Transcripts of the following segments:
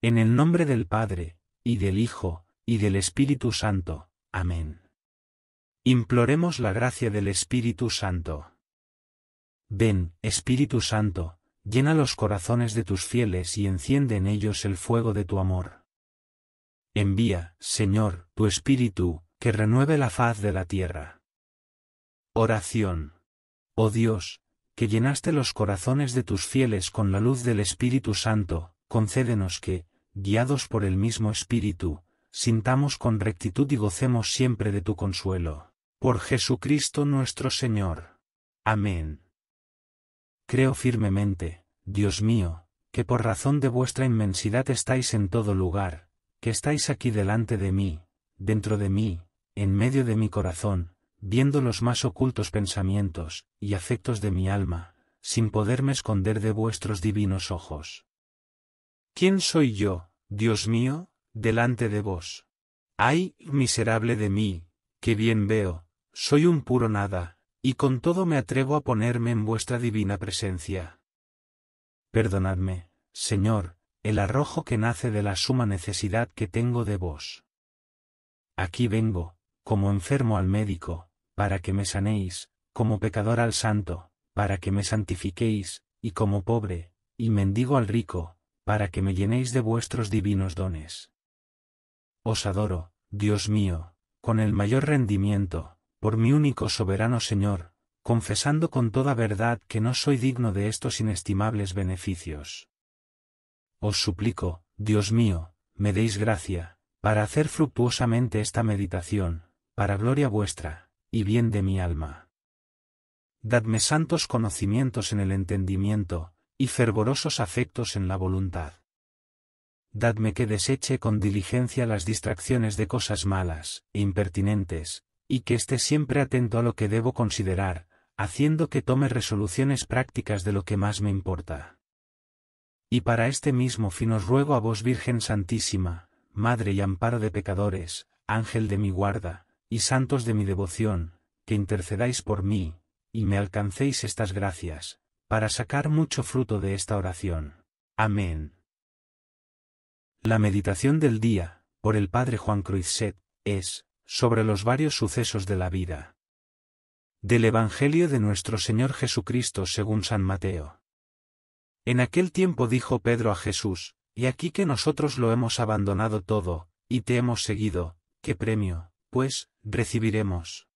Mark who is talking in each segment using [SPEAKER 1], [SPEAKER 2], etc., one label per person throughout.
[SPEAKER 1] En el nombre del Padre, y del Hijo, y del Espíritu Santo. Amén. Imploremos la gracia del Espíritu Santo. Ven, Espíritu Santo, llena los corazones de tus fieles y enciende en ellos el fuego de tu amor. Envía, Señor, tu Espíritu, que renueve la faz de la tierra. Oración. Oh Dios, que llenaste los corazones de tus fieles con la luz del Espíritu Santo, concédenos que, guiados por el mismo Espíritu, sintamos con rectitud y gocemos siempre de tu consuelo. Por Jesucristo nuestro Señor. Amén. Creo firmemente, Dios mío, que por razón de vuestra inmensidad estáis en todo lugar, que estáis aquí delante de mí, dentro de mí, en medio de mi corazón, viendo los más ocultos pensamientos y afectos de mi alma, sin poderme esconder de vuestros divinos ojos. ¿Quién soy yo, Dios mío, delante de vos? Ay, miserable de mí, que bien veo, soy un puro nada, y con todo me atrevo a ponerme en vuestra divina presencia. Perdonadme, Señor, el arrojo que nace de la suma necesidad que tengo de vos. Aquí vengo, como enfermo al médico, para que me sanéis, como pecador al santo, para que me santifiquéis, y como pobre, y mendigo al rico, para que me llenéis de vuestros divinos dones. Os adoro, Dios mío, con el mayor rendimiento, por mi único soberano Señor, confesando con toda verdad que no soy digno de estos inestimables beneficios. Os suplico, Dios mío, me deis gracia, para hacer fructuosamente esta meditación, para gloria vuestra, y bien de mi alma. Dadme santos conocimientos en el entendimiento, y fervorosos afectos en la voluntad. Dadme que deseche con diligencia las distracciones de cosas malas, e impertinentes, y que esté siempre atento a lo que debo considerar, haciendo que tome resoluciones prácticas de lo que más me importa. Y para este mismo fin os ruego a vos Virgen Santísima, Madre y Amparo de pecadores, Ángel de mi guarda, y santos de mi devoción, que intercedáis por mí, y me alcancéis estas gracias, para sacar mucho fruto de esta oración. Amén. La meditación del día, por el Padre Juan Cruizet, es, sobre los varios sucesos de la vida. Del Evangelio de nuestro Señor Jesucristo según San Mateo. En aquel tiempo dijo Pedro a Jesús, y aquí que nosotros lo hemos abandonado todo, y te hemos seguido, ¿qué premio, pues, recibiremos?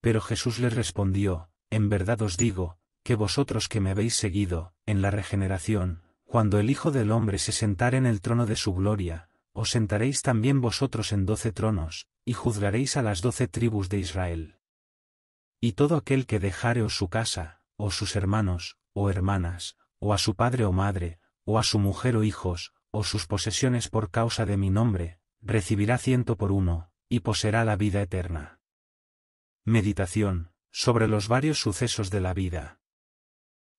[SPEAKER 1] Pero Jesús le respondió, en verdad os digo, que vosotros que me habéis seguido, en la regeneración, cuando el Hijo del Hombre se sentare en el trono de su gloria, os sentaréis también vosotros en doce tronos, y juzgaréis a las doce tribus de Israel. Y todo aquel que dejare o su casa, o sus hermanos, o hermanas, o a su padre o madre, o a su mujer o hijos, o sus posesiones por causa de mi nombre, recibirá ciento por uno, y poseerá la vida eterna. Meditación, sobre los varios sucesos de la vida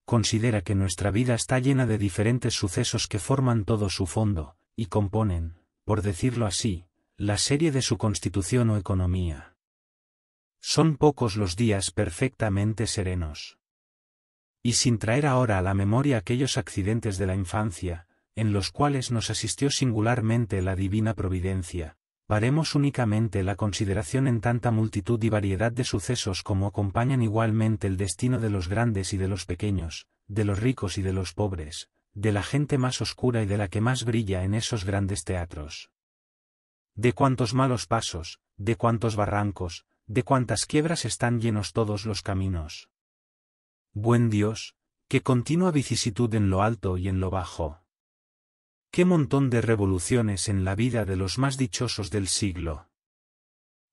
[SPEAKER 1] considera que nuestra vida está llena de diferentes sucesos que forman todo su fondo, y componen, por decirlo así, la serie de su constitución o economía. Son pocos los días perfectamente serenos. Y sin traer ahora a la memoria aquellos accidentes de la infancia, en los cuales nos asistió singularmente la divina providencia, Paremos únicamente la consideración en tanta multitud y variedad de sucesos como acompañan igualmente el destino de los grandes y de los pequeños, de los ricos y de los pobres, de la gente más oscura y de la que más brilla en esos grandes teatros. De cuántos malos pasos, de cuántos barrancos, de cuántas quiebras están llenos todos los caminos. Buen Dios, que continua vicisitud en lo alto y en lo bajo qué montón de revoluciones en la vida de los más dichosos del siglo.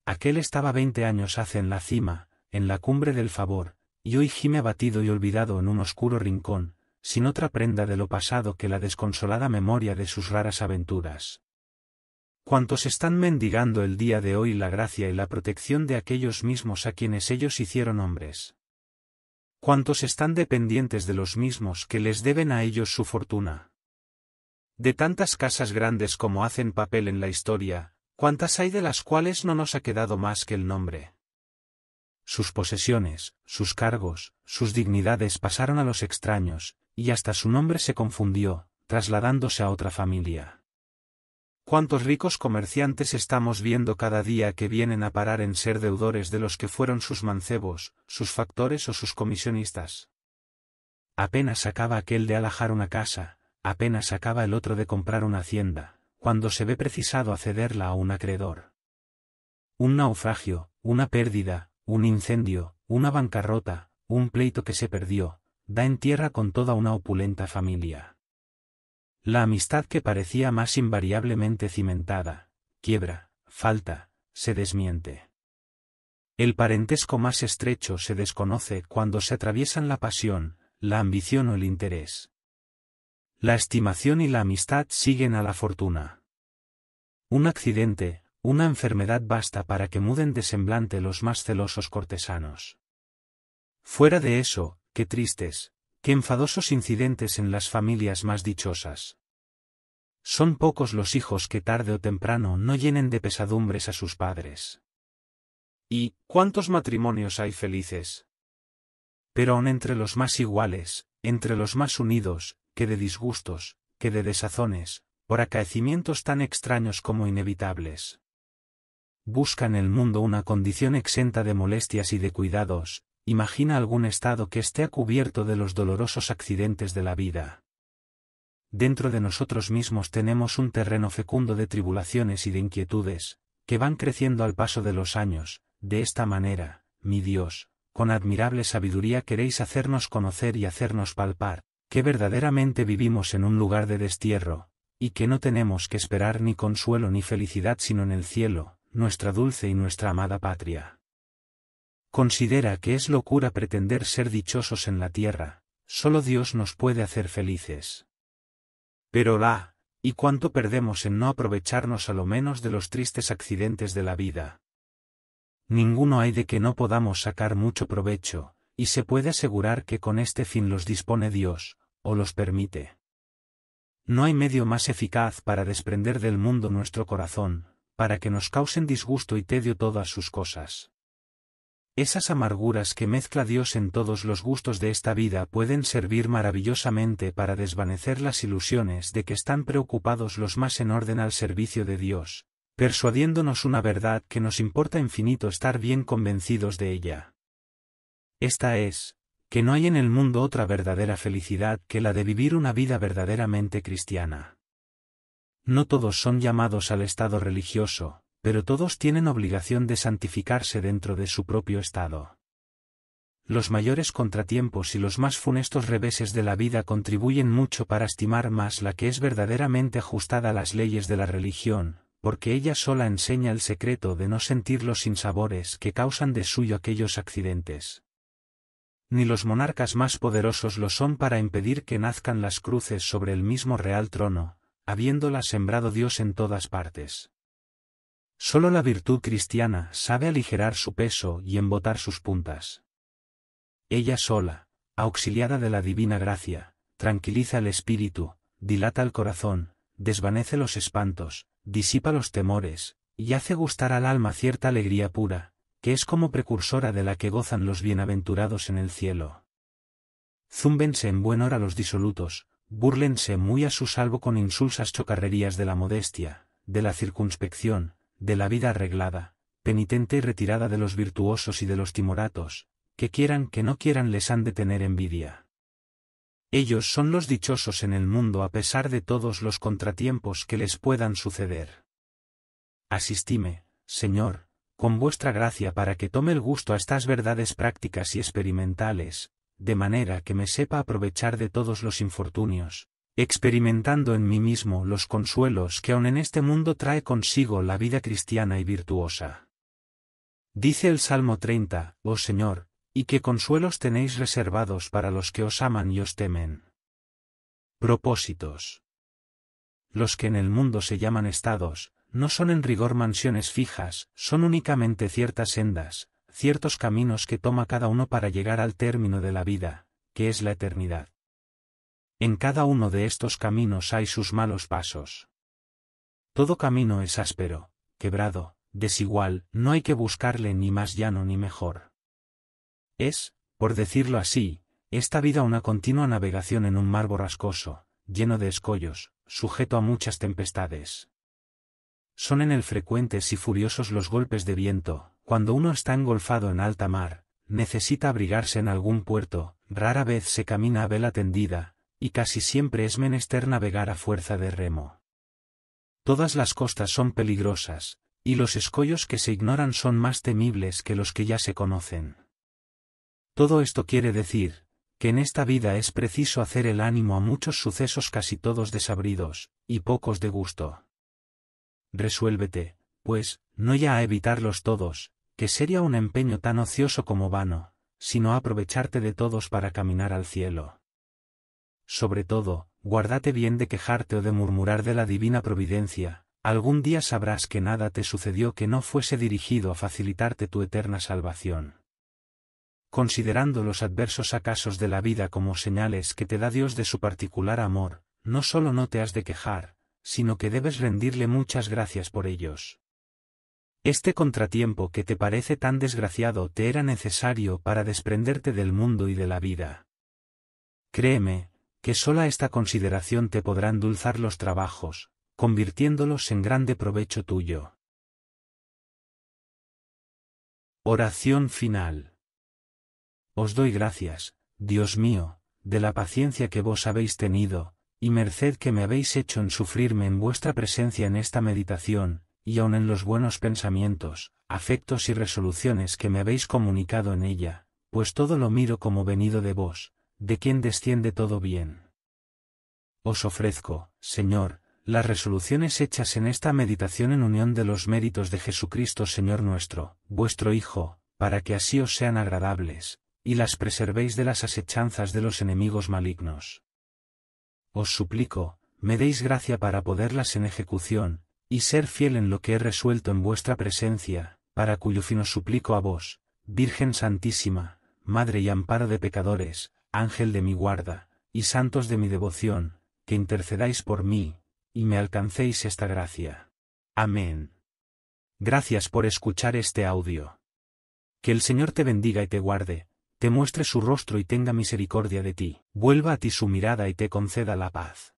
[SPEAKER 1] Aquel estaba veinte años hace en la cima, en la cumbre del favor, y hoy gime abatido y olvidado en un oscuro rincón, sin otra prenda de lo pasado que la desconsolada memoria de sus raras aventuras. ¿Cuántos están mendigando el día de hoy la gracia y la protección de aquellos mismos a quienes ellos hicieron hombres. ¿Cuántos están dependientes de los mismos que les deben a ellos su fortuna de tantas casas grandes como hacen papel en la historia, ¿cuántas hay de las cuales no nos ha quedado más que el nombre? Sus posesiones, sus cargos, sus dignidades pasaron a los extraños, y hasta su nombre se confundió, trasladándose a otra familia. ¿Cuántos ricos comerciantes estamos viendo cada día que vienen a parar en ser deudores de los que fueron sus mancebos, sus factores o sus comisionistas? Apenas acaba aquel de alajar una casa, Apenas acaba el otro de comprar una hacienda, cuando se ve precisado a cederla a un acreedor. Un naufragio, una pérdida, un incendio, una bancarrota, un pleito que se perdió, da en tierra con toda una opulenta familia. La amistad que parecía más invariablemente cimentada, quiebra, falta, se desmiente. El parentesco más estrecho se desconoce cuando se atraviesan la pasión, la ambición o el interés. La estimación y la amistad siguen a la fortuna. Un accidente, una enfermedad basta para que muden de semblante los más celosos cortesanos. Fuera de eso, qué tristes, qué enfadosos incidentes en las familias más dichosas. Son pocos los hijos que tarde o temprano no llenen de pesadumbres a sus padres. ¿Y cuántos matrimonios hay felices? Pero aun entre los más iguales, entre los más unidos, que de disgustos, que de desazones, por acaecimientos tan extraños como inevitables. Busca en el mundo una condición exenta de molestias y de cuidados, imagina algún estado que esté cubierto de los dolorosos accidentes de la vida. Dentro de nosotros mismos tenemos un terreno fecundo de tribulaciones y de inquietudes, que van creciendo al paso de los años, de esta manera, mi Dios, con admirable sabiduría queréis hacernos conocer y hacernos palpar, que verdaderamente vivimos en un lugar de destierro, y que no tenemos que esperar ni consuelo ni felicidad sino en el cielo, nuestra dulce y nuestra amada patria. Considera que es locura pretender ser dichosos en la tierra, solo Dios nos puede hacer felices. Pero la, y cuánto perdemos en no aprovecharnos a lo menos de los tristes accidentes de la vida. Ninguno hay de que no podamos sacar mucho provecho, y se puede asegurar que con este fin los dispone Dios, o los permite. No hay medio más eficaz para desprender del mundo nuestro corazón, para que nos causen disgusto y tedio todas sus cosas. Esas amarguras que mezcla Dios en todos los gustos de esta vida pueden servir maravillosamente para desvanecer las ilusiones de que están preocupados los más en orden al servicio de Dios, persuadiéndonos una verdad que nos importa infinito estar bien convencidos de ella. Esta es, que no hay en el mundo otra verdadera felicidad que la de vivir una vida verdaderamente cristiana. No todos son llamados al estado religioso, pero todos tienen obligación de santificarse dentro de su propio estado. Los mayores contratiempos y los más funestos reveses de la vida contribuyen mucho para estimar más la que es verdaderamente ajustada a las leyes de la religión, porque ella sola enseña el secreto de no sentir los sinsabores que causan de suyo aquellos accidentes ni los monarcas más poderosos lo son para impedir que nazcan las cruces sobre el mismo real trono, habiéndolas sembrado Dios en todas partes. Sólo la virtud cristiana sabe aligerar su peso y embotar sus puntas. Ella sola, auxiliada de la divina gracia, tranquiliza el espíritu, dilata el corazón, desvanece los espantos, disipa los temores, y hace gustar al alma cierta alegría pura, que es como precursora de la que gozan los bienaventurados en el cielo. Zúmbense en buen hora los disolutos, búrlense muy a su salvo con insulsas chocarrerías de la modestia, de la circunspección, de la vida arreglada, penitente y retirada de los virtuosos y de los timoratos, que quieran que no quieran les han de tener envidia. Ellos son los dichosos en el mundo a pesar de todos los contratiempos que les puedan suceder. Asistime, Señor, con vuestra gracia para que tome el gusto a estas verdades prácticas y experimentales, de manera que me sepa aprovechar de todos los infortunios, experimentando en mí mismo los consuelos que aun en este mundo trae consigo la vida cristiana y virtuosa. Dice el Salmo 30, Oh Señor, y qué consuelos tenéis reservados para los que os aman y os temen. Propósitos. Los que en el mundo se llaman estados, no son en rigor mansiones fijas, son únicamente ciertas sendas, ciertos caminos que toma cada uno para llegar al término de la vida, que es la eternidad. En cada uno de estos caminos hay sus malos pasos. Todo camino es áspero, quebrado, desigual, no hay que buscarle ni más llano ni mejor. Es, por decirlo así, esta vida una continua navegación en un mar borrascoso, lleno de escollos, sujeto a muchas tempestades. Son en el frecuentes y furiosos los golpes de viento, cuando uno está engolfado en alta mar, necesita abrigarse en algún puerto, rara vez se camina a vela tendida, y casi siempre es menester navegar a fuerza de remo. Todas las costas son peligrosas, y los escollos que se ignoran son más temibles que los que ya se conocen. Todo esto quiere decir, que en esta vida es preciso hacer el ánimo a muchos sucesos casi todos desabridos, y pocos de gusto resuélvete, pues, no ya a evitarlos todos, que sería un empeño tan ocioso como vano, sino a aprovecharte de todos para caminar al cielo. Sobre todo, guárdate bien de quejarte o de murmurar de la divina providencia, algún día sabrás que nada te sucedió que no fuese dirigido a facilitarte tu eterna salvación. Considerando los adversos acasos de la vida como señales que te da Dios de su particular amor, no solo no te has de quejar, sino que debes rendirle muchas gracias por ellos. Este contratiempo que te parece tan desgraciado te era necesario para desprenderte del mundo y de la vida. Créeme, que sola esta consideración te podrá endulzar los trabajos, convirtiéndolos en grande provecho tuyo. Oración final. Os doy gracias, Dios mío, de la paciencia que vos habéis tenido, y merced que me habéis hecho en sufrirme en vuestra presencia en esta meditación, y aun en los buenos pensamientos, afectos y resoluciones que me habéis comunicado en ella, pues todo lo miro como venido de vos, de quien desciende todo bien. Os ofrezco, Señor, las resoluciones hechas en esta meditación en unión de los méritos de Jesucristo Señor nuestro, vuestro Hijo, para que así os sean agradables, y las preservéis de las asechanzas de los enemigos malignos os suplico, me deis gracia para poderlas en ejecución, y ser fiel en lo que he resuelto en vuestra presencia, para cuyo fin os suplico a vos, Virgen Santísima, Madre y Amparo de pecadores, Ángel de mi guarda, y santos de mi devoción, que intercedáis por mí, y me alcancéis esta gracia. Amén. Gracias por escuchar este audio. Que el Señor te bendiga y te guarde demuestre muestre su rostro y tenga misericordia de ti, vuelva a ti su mirada y te conceda la paz.